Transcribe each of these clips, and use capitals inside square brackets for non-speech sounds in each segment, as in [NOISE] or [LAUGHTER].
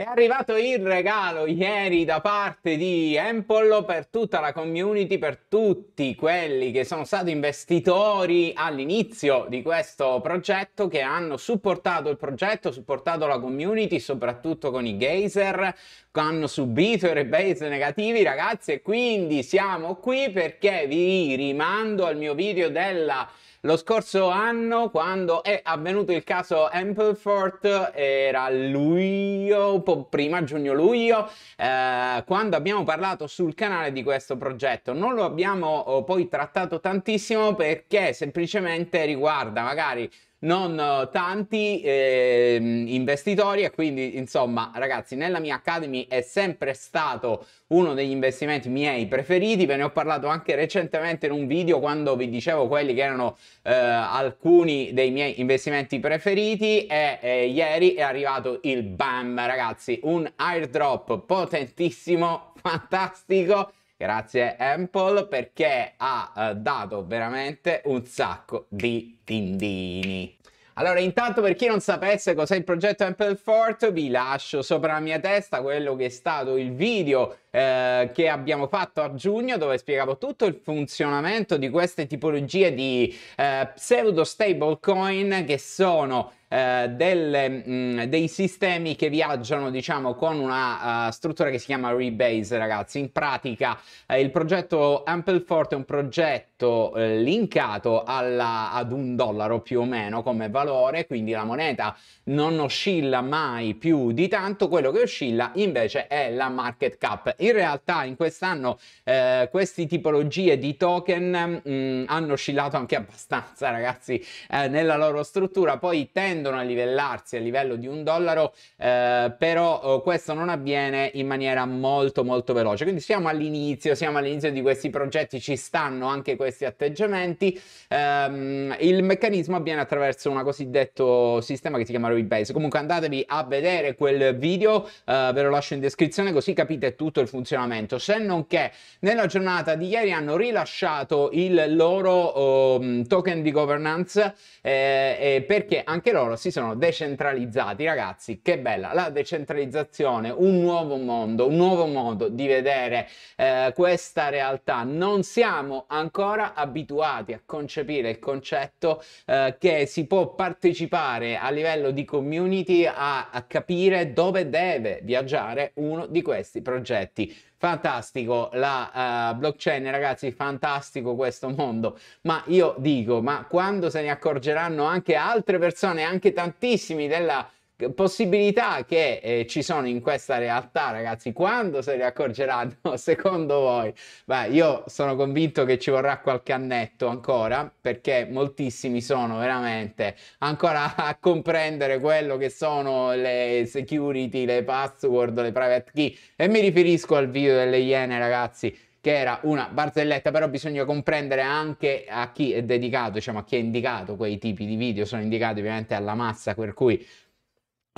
È arrivato il regalo ieri da parte di Empollo per tutta la community, per tutti quelli che sono stati investitori all'inizio di questo progetto, che hanno supportato il progetto, supportato la community, soprattutto con i geyser, che hanno subito i rebates negativi, ragazzi, e quindi siamo qui perché vi rimando al mio video della lo scorso anno, quando è avvenuto il caso Amplefort, era luglio, prima giugno-luglio, eh, quando abbiamo parlato sul canale di questo progetto. Non lo abbiamo oh, poi trattato tantissimo perché semplicemente riguarda magari non eh, tanti eh, investitori e quindi insomma ragazzi nella mia Academy è sempre stato uno degli investimenti miei preferiti, ve ne ho parlato anche recentemente in un video quando vi dicevo quelli che erano eh, alcuni dei miei investimenti preferiti e eh, ieri è arrivato il BAM ragazzi, un airdrop potentissimo, [LAUGHS] fantastico Grazie Ample perché ha eh, dato veramente un sacco di tindini. Allora, intanto per chi non sapesse cos'è il progetto Ample Fort, vi lascio sopra la mia testa quello che è stato il video eh, che abbiamo fatto a giugno dove spiegavo tutto il funzionamento di queste tipologie di eh, pseudo stablecoin che sono eh, delle, mh, mm, dei sistemi che viaggiano diciamo con una uh, struttura che si chiama Rebase ragazzi in pratica eh, il progetto Ampleforte è un progetto eh, linkato alla, ad un dollaro più o meno come valore quindi la moneta non oscilla mai più di tanto quello che oscilla invece è la market cap in realtà in quest'anno eh, queste tipologie di token mh, mm, hanno oscillato anche abbastanza ragazzi eh, nella loro struttura, poi tendono a livellarsi a livello di un dollaro, eh, però oh, questo non avviene in maniera molto molto veloce, quindi siamo all'inizio, siamo all'inizio di questi progetti, ci stanno anche questi atteggiamenti, ehm, il meccanismo avviene attraverso una cosiddetto sistema che si chiama Rebase, comunque andatevi a vedere quel video, eh, ve lo lascio in descrizione così capite tutto il funzionamento, se non che nella giornata di ieri hanno rilasciato il loro um, token di governance eh, perché anche loro si sono decentralizzati, ragazzi, che bella la decentralizzazione, un nuovo mondo, un nuovo modo di vedere eh, questa realtà. Non siamo ancora abituati a concepire il concetto eh, che si può partecipare a livello di community a, a capire dove deve viaggiare uno di questi progetti acquisti. Fantastico, la uh, blockchain ragazzi, fantastico questo mondo, ma io dico, ma quando se ne accorgeranno anche altre persone, anche tantissimi della possibilità che eh, ci sono in questa realtà, ragazzi, quando se ne accorgeranno, [LAUGHS] secondo voi? Beh, io sono convinto che ci vorrà qualche annetto ancora, perché moltissimi sono veramente ancora [LAUGHS] a comprendere quello che sono le security, le password, le private key. E mi riferisco al video delle Iene, ragazzi che era una barzelletta, però bisogna comprendere anche a chi è dedicato, diciamo a chi è indicato quei tipi di video, sono indicati ovviamente alla massa, per cui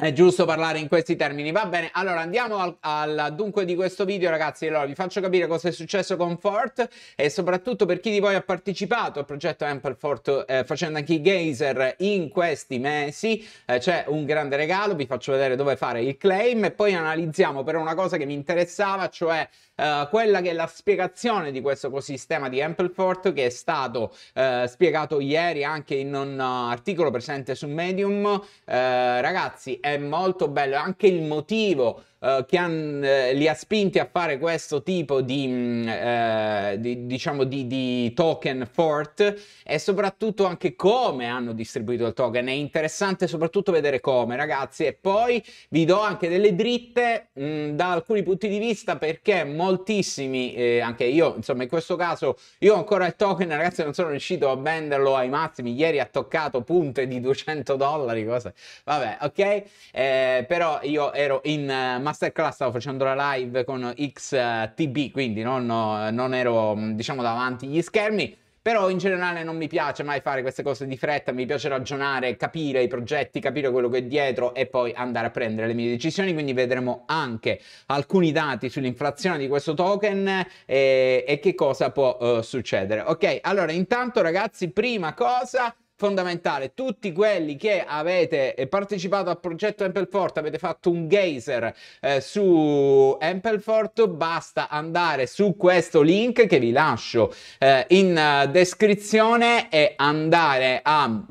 è giusto parlare in questi termini, va bene. Allora andiamo al, al, dunque di questo video, ragazzi. Allora vi faccio capire cosa è successo con Fort e soprattutto per chi di voi ha partecipato al progetto Ample Fort eh, facendo anche i Gazer in questi mesi. Eh, c'è un grande regalo, vi faccio vedere dove fare il claim e poi analizziamo però una cosa che mi interessava, cioè eh, quella che è la spiegazione di questo ecosistema di Ample Fort che è stato eh, spiegato ieri anche in un eh, articolo presente su Medium. Eh, ragazzi, è molto bello, anche il motivo eh, che han, eh, li ha spinti a fare questo tipo di, mh, mm, eh, di diciamo di, di, token fort e soprattutto anche come hanno distribuito il token. È interessante soprattutto vedere come, ragazzi. E poi vi do anche delle dritte mh, mm, da alcuni punti di vista perché moltissimi, eh, anche io, insomma, in questo caso io ancora il token, ragazzi, non sono riuscito a venderlo ai massimi. Ieri ha toccato punte di 200 dollari, cosa? Vabbè, ok? Eh, però io ero in uh, masterclass stavo facendo la live con XTB, quindi non, non ero mm, diciamo davanti agli schermi. Però in generale non mi piace mai fare queste cose di fretta, mi piace ragionare, capire i progetti, capire quello che è dietro e poi andare a prendere le mie decisioni, quindi vedremo anche alcuni dati sull'inflazione di questo token e, eh, e che cosa può uh, succedere. Ok, allora intanto ragazzi, prima cosa fondamentale. Tutti quelli che avete eh, partecipato al progetto Empelfort, avete fatto un geyser eh, su Empelfort, basta andare su questo link che vi lascio eh, in eh, descrizione e andare a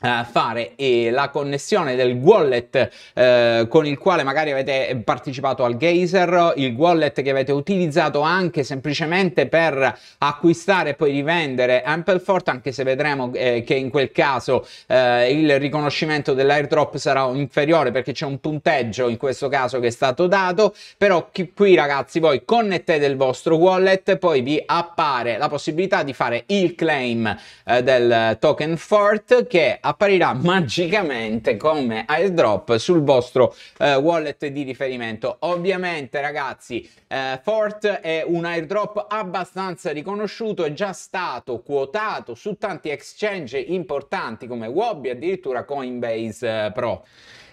eh, fare e la connessione del wallet eh, con il quale magari avete partecipato al Gazer, il wallet che avete utilizzato anche semplicemente per acquistare e poi rivendere Amplefort, anche se vedremo eh, che in quel caso eh, il riconoscimento dell'airdrop sarà inferiore perché c'è un punteggio in questo caso che è stato dato, però qui ragazzi voi connettete il vostro wallet, poi vi appare la possibilità di fare il claim eh, del token Fort che apparirà magicamente come airdrop sul vostro eh, wallet di riferimento. Ovviamente ragazzi, eh, Fort è un airdrop abbastanza riconosciuto, è già stato quotato su tanti exchange importanti come Wobby, addirittura Coinbase eh, Pro.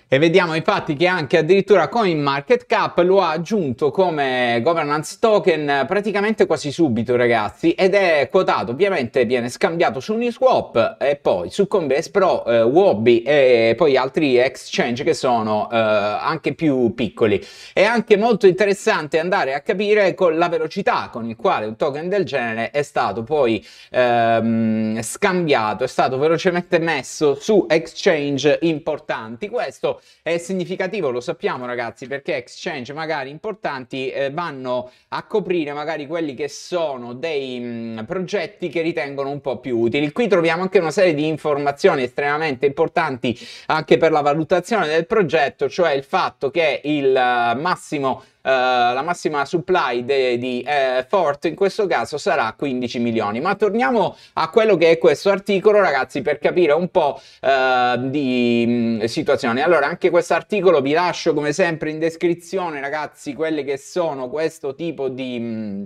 E vediamo infatti che anche addirittura CoinMarketCap lo ha aggiunto come governance token praticamente quasi subito ragazzi ed è quotato ovviamente viene scambiato su Uniswap e poi su Coinbase Pro, eh, Wobby e poi altri exchange che sono eh, anche più piccoli. È anche molto interessante andare a capire con la velocità con il quale un token del genere è stato poi ehm, scambiato, è stato velocemente messo su exchange importanti. Questo è significativo, lo sappiamo ragazzi, perché exchange magari importanti eh, vanno a coprire magari quelli che sono dei mh, mm, progetti che ritengono un po' più utili. Qui troviamo anche una serie di informazioni estremamente importanti anche per la valutazione del progetto, cioè il fatto che il eh, massimo eh, la massima supply de, di eh, Fort in questo caso sarà 15 milioni. Ma torniamo a quello che è questo articolo, ragazzi, per capire un po' eh, di mh, mm, situazione. Allora, anche questo articolo vi lascio come sempre in descrizione, ragazzi, quelle che sono questo tipo di... Mh, mm,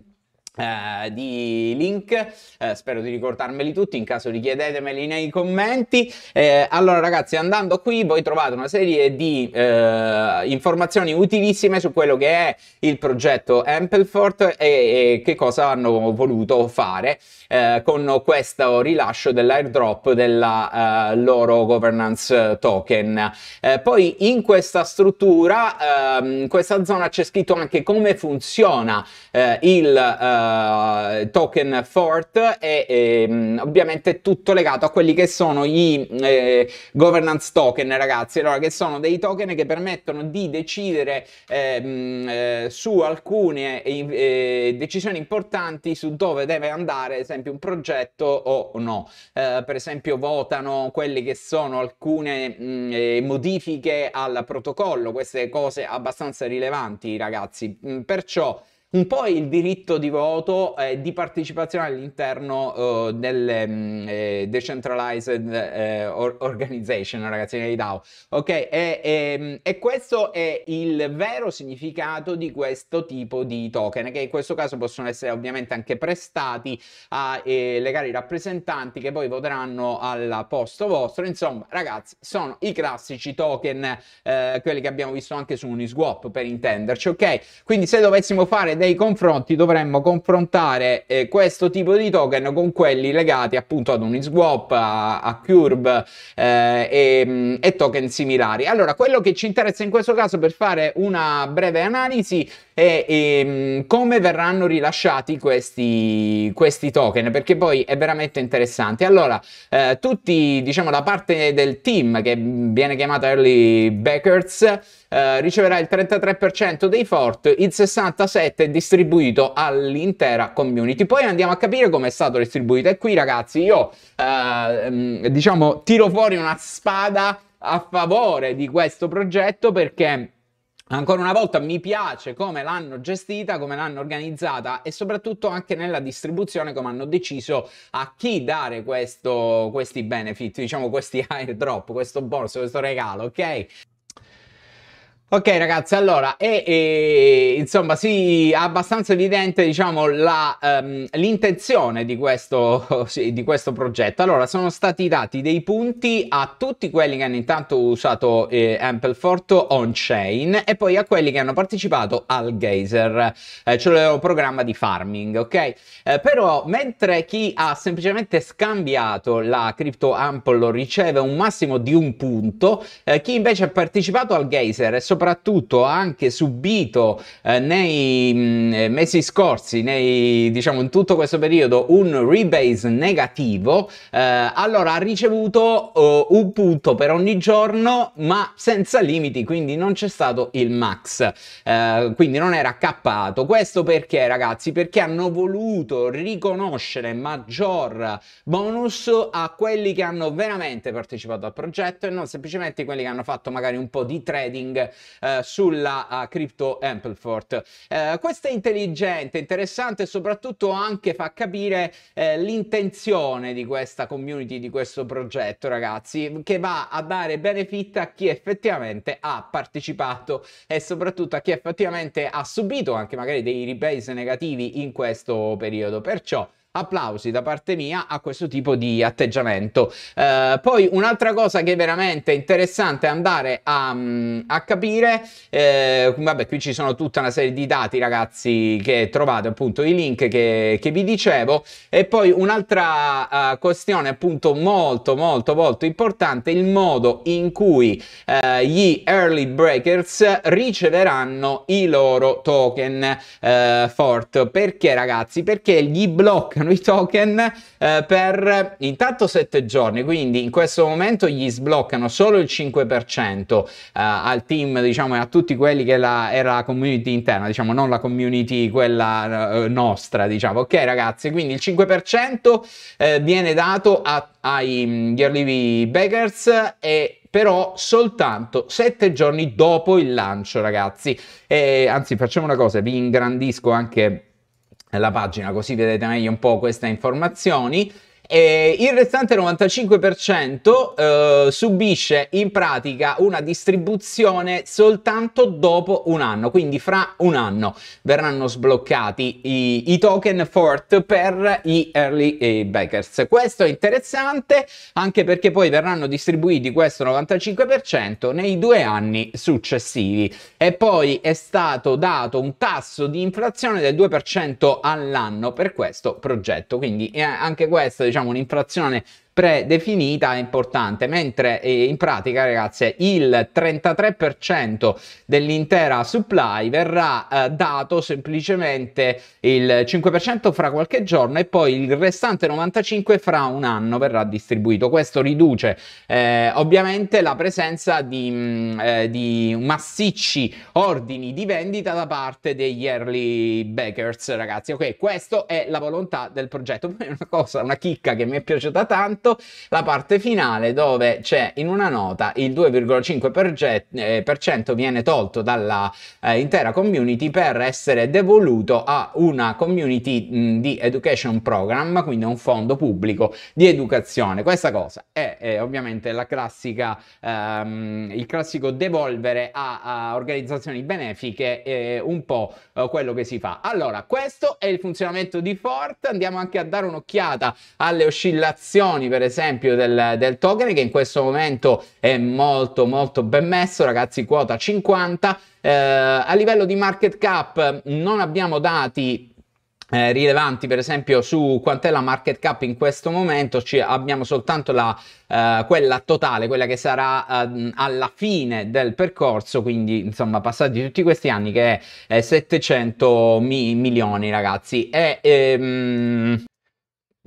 eh, di link, eh, spero di ricordarmeli tutti, in caso richiedetemeli nei commenti. Eh, allora ragazzi, andando qui voi trovate una serie di eh, informazioni utilissime su quello che è il progetto Amplefort e, e che cosa hanno voluto fare eh, con questo rilascio dell'airdrop della eh, loro governance token. poi in questa struttura, ehm, in questa zona c'è scritto anche come funziona il eh, token fort e, e, ehm, ovviamente tutto legato a quelli che sono i eh, governance token ragazzi allora che sono dei token che permettono di decidere ehm, eh, su alcune eh, eh, decisioni importanti su dove deve andare ad esempio un progetto o no eh, per esempio votano quelle che sono alcune mh, mm, modifiche al protocollo queste cose abbastanza rilevanti ragazzi mm, perciò un po' il diritto di voto e eh, di partecipazione all'interno eh, delle mh, mm, eh, decentralized eh, or- organization, ragazzi, nei DAO. Ok, e, e, mm, e, questo è il vero significato di questo tipo di token, che in questo caso possono essere ovviamente anche prestati a cari eh, rappresentanti che poi voteranno al posto vostro. Insomma, ragazzi, sono i classici token, eh, quelli che abbiamo visto anche su Uniswap, per intenderci, ok? Quindi se dovessimo fare dei confronti dovremmo confrontare eh, questo tipo di token con quelli legati appunto ad Uniswap, a, a Curve eh, e, mm, e token similari. Allora, quello che ci interessa in questo caso per fare una breve analisi e, e ehm, come verranno rilasciati questi, questi, token, perché poi è veramente interessante. Allora, eh, tutti, diciamo, la parte del team che viene chiamata Early Backers eh, riceverà il 33% dei fort, il 67% è distribuito all'intera community. Poi andiamo a capire come è stato distribuito e qui ragazzi io eh, mm, diciamo tiro fuori una spada a favore di questo progetto perché Ancora una volta mi piace come l'hanno gestita, come l'hanno organizzata e soprattutto anche nella distribuzione come hanno deciso a chi dare questo, questi benefit, diciamo questi [LAUGHS] airdrop, questo borso, questo regalo, ok? Ok ragazzi, allora, è, è, insomma sì, abbastanza evidente diciamo la, um, l'intenzione di questo, [LAUGHS] sì, di questo, progetto. Allora, sono stati dati dei punti a tutti quelli che hanno intanto usato eh, Ampleforto on-chain e poi a quelli che hanno partecipato al Gazer, eh, cioè il programma di farming, ok? Eh, però, mentre chi ha semplicemente scambiato la crypto Ample riceve un massimo di un punto, eh, chi invece ha partecipato al Gazer e soprattutto soprattutto ha anche subito eh, nei mh, mm, eh, mesi scorsi, nei, diciamo in tutto questo periodo, un rebase negativo, eh, allora ha ricevuto oh, un punto per ogni giorno, ma senza limiti, quindi non c'è stato il max, eh, quindi non era cappato. Questo perché, ragazzi? Perché hanno voluto riconoscere maggior bonus a quelli che hanno veramente partecipato al progetto e non semplicemente quelli che hanno fatto magari un po' di trading eh, sulla uh, Crypto Amplefort. Eh, questo è intelligente, interessante e soprattutto anche fa capire eh, l'intenzione di questa community, di questo progetto, ragazzi, che va a dare benefit a chi effettivamente ha partecipato e soprattutto a chi effettivamente ha subito anche magari dei rebase negativi in questo periodo. Perciò applausi da parte mia a questo tipo di atteggiamento. Eh, poi un'altra cosa che è veramente interessante andare a, mm, a capire, eh, vabbè qui ci sono tutta una serie di dati ragazzi che trovate appunto i link che, che vi dicevo e poi un'altra uh, questione appunto molto molto molto importante il modo in cui uh, gli early breakers riceveranno i loro token uh, eh, fort perché ragazzi perché gli blocchi applicano i token eh, per intanto 7 giorni, quindi in questo momento gli sbloccano solo il 5% eh, al team, diciamo, e a tutti quelli che la, era la community interna, diciamo, non la community quella eh, nostra, diciamo. Ok ragazzi, quindi il 5% eh, viene dato a, ai mm, Early Beggars e però soltanto sette giorni dopo il lancio, ragazzi. E, anzi, facciamo una cosa, vi ingrandisco anche la pagina così vedete meglio un po' queste informazioni e il restante 95% eh, subisce in pratica una distribuzione soltanto dopo un anno, quindi fra un anno verranno sbloccati i, i token FORT per gli early backers. Questo è interessante anche perché poi verranno distribuiti questo 95% nei due anni successivi e poi è stato dato un tasso di inflazione del 2% all'anno per questo progetto, quindi eh, anche questo diciamo diciamo un'inflazione predefinita è importante, mentre eh, in pratica ragazze il 33% dell'intera supply verrà eh, dato semplicemente il 5% fra qualche giorno e poi il restante 95% fra un anno verrà distribuito. Questo riduce eh, ovviamente la presenza di, mh, mm, eh, di massicci ordini di vendita da parte degli early backers ragazzi. Ok, questa è la volontà del progetto, [LAUGHS] una cosa, una chicca che mi è piaciuta tanto momento, esatto, la parte finale dove c'è in una nota il 2,5% eh, viene tolto dalla eh, intera community per essere devoluto a una community mh, di education program, quindi un fondo pubblico di educazione. Questa cosa è, è ovviamente la classica, ehm, il classico devolvere a, a organizzazioni benefiche eh, un po' eh, quello che si fa. Allora, questo è il funzionamento di Fort, andiamo anche a dare un'occhiata alle oscillazioni per esempio del, del, token che in questo momento è molto molto ben messo ragazzi quota 50 eh, a livello di market cap non abbiamo dati eh, rilevanti per esempio su quant'è la market cap in questo momento ci abbiamo soltanto la, eh, quella totale quella che sarà eh, alla fine del percorso quindi insomma passati tutti questi anni che è 700 mi- milioni ragazzi e ehm,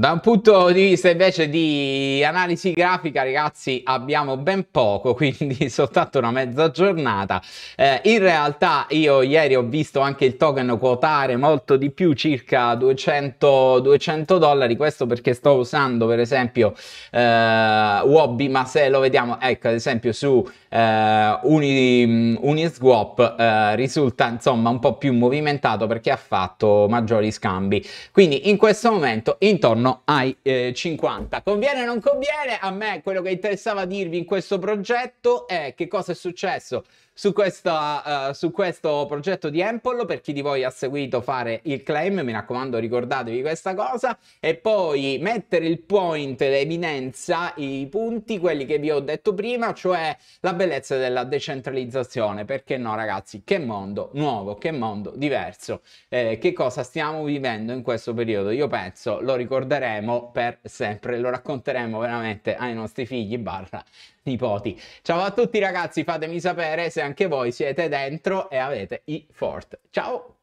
da un punto di vista invece di analisi grafica, ragazzi, abbiamo ben poco, [LAUGHS] quindi soltanto una mezza giornata. Eh, in realtà io ieri ho visto anche il token quotare molto di più, circa 200, 200 dollari, questo perché sto usando per esempio eh, Wobby, ma se lo vediamo, ecco, ad esempio su eh, Uni, Uniswap eh, risulta insomma un po' più movimentato perché ha fatto maggiori scambi. Quindi in questo momento intorno ai eh, 50. Conviene o non conviene? A me quello che interessava dirvi in questo progetto è che cosa è successo su, questa, uh, eh, su questo progetto di Empollo per chi di voi ha seguito fare il claim, mi raccomando ricordatevi questa cosa e poi mettere il point, l'eminenza, i punti, quelli che vi ho detto prima, cioè la bellezza della decentralizzazione, perché no ragazzi, che mondo nuovo, che mondo diverso, eh, che cosa stiamo vivendo in questo periodo, io penso lo ricorderemo per sempre, lo racconteremo veramente ai nostri figli barra nipoti. Ciao a tutti ragazzi, fatemi sapere se anche voi siete dentro e avete i Fort. Ciao!